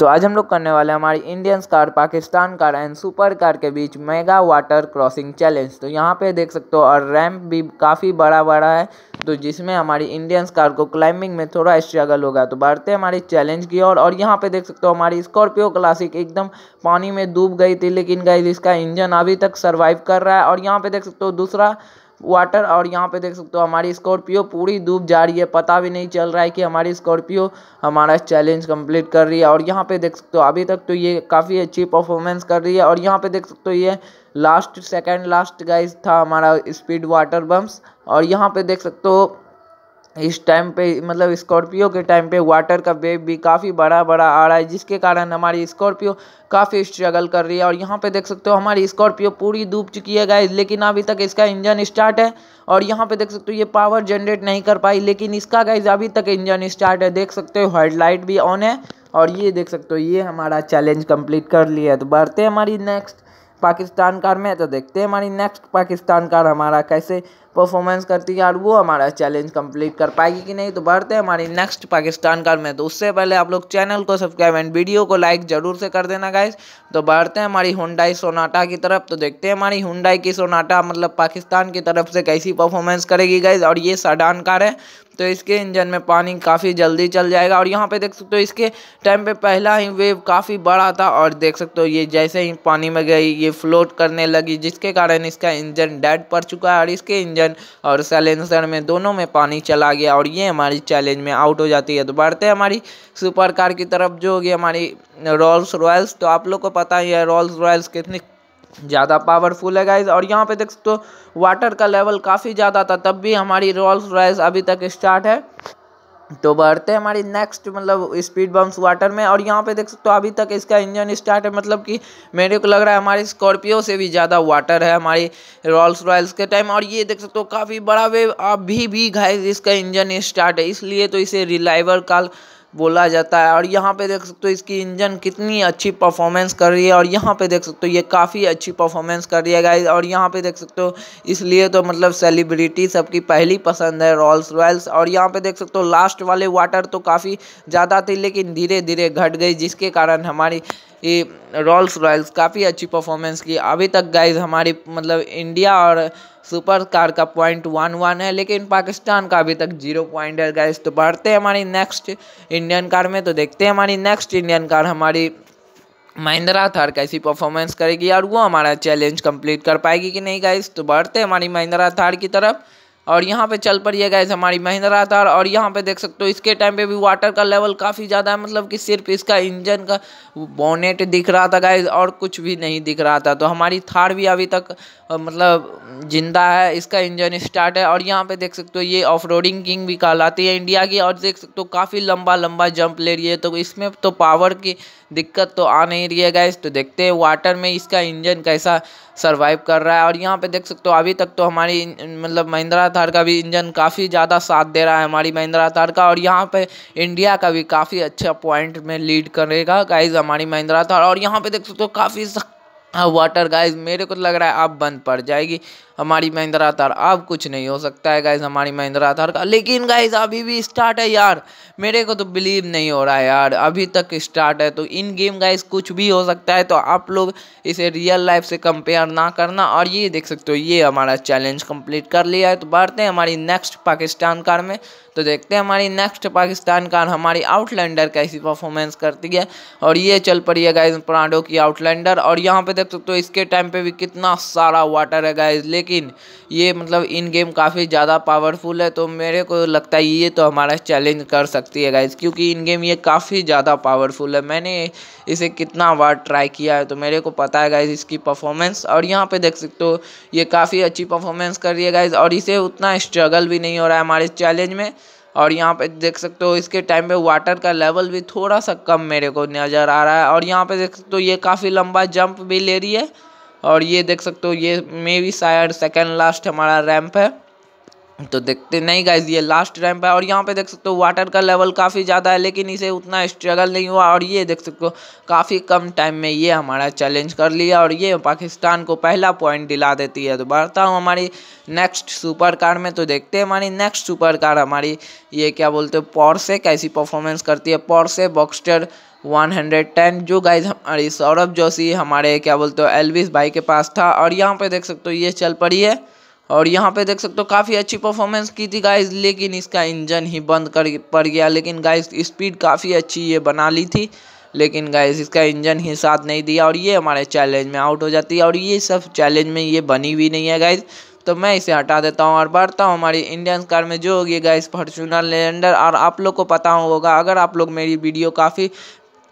तो आज हम लोग करने वाले हमारी Indians car Pakistan car and super car के बीच मेगा वाटर क्रॉसिंग चैलेंज तो यहाँ पे देख सकते हो और रैंप भी काफ़ी बड़ा बड़ा है तो जिसमें हमारी इंडियंस कार को क्लाइंबिंग में थोड़ा स्ट्रगल होगा तो बढ़ते हमारी चैलेंज की ओर और, और यहाँ पे देख सकते हो हमारी स्कॉर्पियो क्लासिक एकदम पानी में डूब गई थी लेकिन गई इसका इंजन अभी तक सर्वाइव कर रहा है और यहाँ पे देख सकते हो दूसरा वाटर और यहाँ पे देख सकते हो हमारी स्कॉर्पियो पूरी डूब जा रही है पता भी नहीं चल रहा है कि हमारी स्कॉर्पियो हमारा चैलेंज कंप्लीट कर रही है और यहाँ पे देख सकते हो अभी तक तो ये काफ़ी अच्छी परफॉर्मेंस कर रही है और यहाँ पे देख सकते हो ये लास्ट सेकेंड लास्ट गाइज था हमारा स्पीड वाटर बम्प्स और यहाँ पे देख सकते हो इस टाइम पे मतलब स्कॉर्पियो के टाइम पे वाटर का वेव भी काफ़ी बड़ा बड़ा आ रहा है जिसके कारण हमारी स्कॉर्पियो काफ़ी स्ट्रगल कर रही है और यहाँ पे देख सकते हो हमारी स्कॉर्पियो पूरी डूब चुकी है गाइज लेकिन अभी तक इसका इंजन स्टार्ट है और यहाँ पे देख सकते हो ये पावर जनरेट नहीं कर पाई लेकिन इसका गाइज अभी तक इंजन स्टार्ट है देख सकते हो हेडलाइट भी ऑन है और ये देख सकते हो ये हमारा चैलेंज कंप्लीट कर लिया है तो बढ़ते हमारी नेक्स्ट पाकिस्तान कार में तो देखते हैं हमारी नेक्स्ट पाकिस्तान कार हमारा कैसे परफॉर्मेंस करती है और वो हमारा चैलेंज कंप्लीट कर पाएगी कि नहीं तो बढ़ते हैं हमारी नेक्स्ट पाकिस्तान कार में तो उससे पहले आप लोग चैनल को सब्सक्राइब एंड वीडियो को लाइक जरूर से कर देना गाइज तो बढ़ते हैं हमारी हुडाई सोनाटा की तरफ तो देखते हैं हमारी हुडाई की सोनाटा मतलब पाकिस्तान की तरफ से कैसी परफॉर्मेंस करेगी गाइज और ये सडान कार है तो इसके इंजन में पानी काफ़ी जल्दी चल जाएगा और यहाँ पे देख सकते हो इसके टाइम पे पहला ही वेव काफ़ी बड़ा था और देख सकते हो ये जैसे ही पानी में गई ये फ्लोट करने लगी जिसके कारण इसका इंजन डेड पड़ चुका है और इसके इंजन इंजन और सैलेंसर में दोनों में पानी चला गया और ये हमारी चैलेंज में आउट हो जाती है तो बढ़ते हैं हमारी सुपर कार की तरफ जो होगी हमारी रॉल्स रॉयल्स तो आप लोग को पता ही है रॉल्स रॉयल्स कितनी ज़्यादा पावरफुल है गाइज और यहाँ पे देख हो वाटर का लेवल काफ़ी ज़्यादा था तब भी हमारी रॉल्स रॉयल्स अभी तक स्टार्ट है तो बढ़ते हैं हमारी नेक्स्ट मतलब स्पीड बम्स वाटर में और यहाँ पे देख सकते हो अभी तक इसका इंजन स्टार्ट है मतलब कि मेरे को लग रहा है हमारी स्कॉर्पियो से भी ज़्यादा वाटर है हमारी रॉल्स रॉयल्स के टाइम और ये देख सकते हो काफ़ी बड़ा वेव अभी भी घाय इसका इंजन स्टार्ट है इसलिए तो इसे रिलाइवर काल बोला जाता है और यहाँ पे देख सकते हो इसकी इंजन कितनी अच्छी परफॉर्मेंस कर रही है और यहाँ पे देख सकते हो ये काफ़ी अच्छी परफॉर्मेंस कर रही है गाइज और यहाँ पे देख सकते हो इसलिए तो मतलब सेलिब्रिटी सबकी पहली पसंद है रॉल्स रॉयल्स और यहाँ पे देख सकते हो लास्ट वाले वाटर तो काफ़ी ज़्यादा थी लेकिन धीरे धीरे घट गई जिसके कारण हमारी ये रॉल्स रॉयल्स काफ़ी अच्छी परफॉर्मेंस की अभी तक गाइज हमारी मतलब इंडिया और सुपर कार का पॉइंट वन वन है लेकिन पाकिस्तान का अभी तक जीरो पॉइंट है गैस तो बढ़ते हैं हमारी नेक्स्ट इंडियन कार में तो देखते हैं हमारी नेक्स्ट इंडियन कार हमारी महिंद्रा थार कैसी परफॉर्मेंस करेगी और वो हमारा चैलेंज कंप्लीट कर पाएगी कि नहीं गाइस तो बढ़ते हमारी महिंद्रा थार की तरफ और यहाँ पे चल पड़ी है गैस हमारी महिंद्रा थार और यहाँ पे देख सकते हो इसके टाइम पे भी वाटर का लेवल काफ़ी ज़्यादा है मतलब कि सिर्फ इसका इंजन का बोनेट दिख रहा था गैस और कुछ भी नहीं दिख रहा था तो हमारी थार भी अभी तक मतलब जिंदा है इसका इंजन स्टार्ट है और यहाँ पे देख सकते हो ये ऑफ किंग भी कहलाती है इंडिया की और देख सकते हो काफ़ी लंबा लंबा जंप ले रही है तो इसमें तो पावर की दिक्कत तो आ नहीं रही है गैस तो देखते हैं वाटर में इसका इंजन कैसा सर्वाइव कर रहा है और यहाँ पे देख सकते हो अभी तक तो हमारी मतलब महिंद्रा थार का भी इंजन काफ़ी ज़्यादा साथ दे रहा है हमारी महिंद्रा थार का और यहाँ पे इंडिया का भी काफ़ी अच्छा पॉइंट में लीड करेगा गाइज हमारी महिंद्रा थार और यहाँ पे देख सकते हो काफ़ी वाटर हाँ, गाइज मेरे को तो लग रहा है आप बंद पड़ जाएगी हमारी महिंद्रा थार अब कुछ नहीं हो सकता है गाइज हमारी महिंद्रा थार का लेकिन गाइज अभी भी स्टार्ट है यार मेरे को तो बिलीव नहीं हो रहा है यार अभी तक स्टार्ट है तो इन गेम गाइज कुछ भी हो सकता है तो आप लोग इसे रियल लाइफ से कंपेयर ना करना और ये देख सकते हो ये हमारा चैलेंज कम्प्लीट कर लिया है तो बढ़ते हैं हमारी नेक्स्ट पाकिस्तान कार में तो देखते हैं हमारी नेक्स्ट पाकिस्तान कार हमारी आउटलैंडर कैसी परफॉर्मेंस करती है और ये चल पड़ी है गाइज प्रांडो की आउटलैंडर और यहाँ पर देख सकते हो इसके टाइम पे भी कितना सारा वाटर है गाइज लेकिन ये मतलब इन गेम काफ़ी ज़्यादा पावरफुल है तो मेरे को लगता है ये तो हमारा चैलेंज कर सकती है गाइज क्योंकि इन गेम ये काफ़ी ज़्यादा पावरफुल है मैंने इसे कितना बार ट्राई किया है तो मेरे को पता है गाइज इसकी परफॉर्मेंस और यहाँ पे देख सकते हो ये काफ़ी अच्छी परफॉर्मेंस कर रही है गाइज और इसे उतना स्ट्रगल भी नहीं हो रहा है हमारे चैलेंज में और यहाँ पे देख सकते हो इसके टाइम पे वाटर का लेवल भी थोड़ा सा कम मेरे को नज़र आ रहा है और यहाँ पे देख सकते हो ये काफ़ी लंबा जंप भी ले रही है और ये देख सकते हो ये मे भी शायद सेकेंड लास्ट हमारा रैंप है तो देखते नहीं गाइज ये लास्ट रैंप है और यहाँ पे देख सकते हो वाटर का लेवल काफ़ी ज़्यादा है लेकिन इसे उतना स्ट्रगल नहीं हुआ और ये देख सकते हो काफ़ी कम टाइम में ये हमारा चैलेंज कर लिया और ये पाकिस्तान को पहला पॉइंट दिला देती है तो बढ़ता हूँ हमारी नेक्स्ट सुपर कार में तो देखते हैं हमारी नेक्स्ट सुपर कार हमारी ये क्या बोलते हो पॉर्से कैसी परफॉर्मेंस करती है पॉर्से बॉक्स्टर 110 जो गाइज हमारी सौरभ जोशी हमारे क्या बोलते हो एलविस भाई के पास था और यहाँ पे देख सकते हो ये चल पड़ी है और यहाँ पे देख सकते हो काफ़ी अच्छी परफॉर्मेंस की थी गाइस लेकिन इसका इंजन ही बंद कर पड़ गया लेकिन गाइस स्पीड काफ़ी अच्छी ये बना ली थी लेकिन गाइस इसका इंजन ही साथ नहीं दिया और ये हमारे चैलेंज में आउट हो जाती है और ये सब चैलेंज में ये बनी हुई नहीं है गाइस तो मैं इसे हटा देता हूँ और बढ़ता हूँ हमारी इंडियन कार में जो होगी गाइस फॉर्चूनर लेजेंडर और आप लोग को पता होगा अगर आप लोग मेरी वीडियो काफ़ी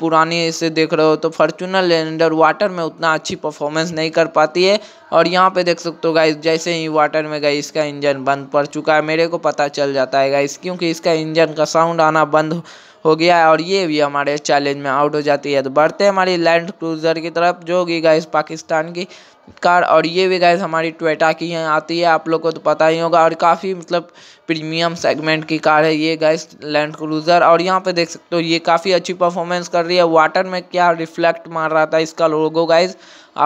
पुरानी इसे देख रहे हो तो फॉर्चूनर लैंडर वाटर में उतना अच्छी परफॉर्मेंस नहीं कर पाती है और यहाँ पे देख सकते हो गाइस जैसे ही वाटर में गई इसका इंजन बंद पड़ चुका है मेरे को पता चल जाता है गाइस क्योंकि इसका इंजन का साउंड आना बंद हो गया है और ये भी हमारे चैलेंज में आउट हो जाती है तो बढ़ते हैं हमारी लैंड क्रूज़र की तरफ जो होगी गाइस पाकिस्तान की कार और ये भी गैस हमारी ट्वेटा की यहाँ आती है आप लोग को तो पता ही होगा और काफ़ी मतलब प्रीमियम सेगमेंट की कार है ये गैस लैंड क्रूज़र और यहाँ पे देख सकते हो ये काफ़ी अच्छी परफॉर्मेंस कर रही है वाटर में क्या रिफ्लेक्ट मार रहा था इसका लोगो गाइस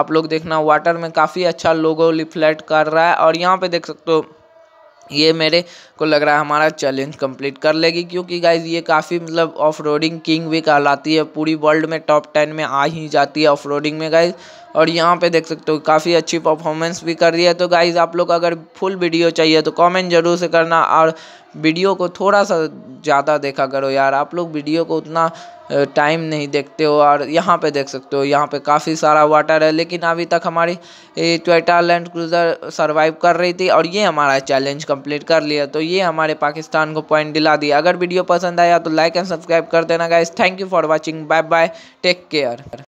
आप लोग देखना वाटर में काफ़ी अच्छा लोगो रिफ्लेक्ट कर रहा है और यहाँ पर देख सकते हो ये मेरे को लग रहा है हमारा चैलेंज कंप्लीट कर लेगी क्योंकि गाइज ये काफ़ी मतलब ऑफ रोडिंग किंग भी कहलाती है पूरी वर्ल्ड में टॉप टेन में आ ही जाती है ऑफ रोडिंग में गाइज और यहाँ पे देख सकते हो काफ़ी अच्छी परफॉर्मेंस भी कर रही है तो गाइज आप लोग अगर फुल वीडियो चाहिए तो कमेंट जरूर से करना और वीडियो को थोड़ा सा ज़्यादा देखा करो यार आप लोग वीडियो को उतना टाइम नहीं देखते हो और यहाँ पे देख सकते हो यहाँ पे काफ़ी सारा वाटर है लेकिन अभी तक हमारी ट्वेटा लैंड क्रूज़र सर्वाइव कर रही थी और ये हमारा चैलेंज कंप्लीट कर लिया तो ये हमारे पाकिस्तान को पॉइंट दिला दिया अगर वीडियो पसंद आया तो लाइक एंड सब्सक्राइब कर देना guys thank you for watching bye bye take care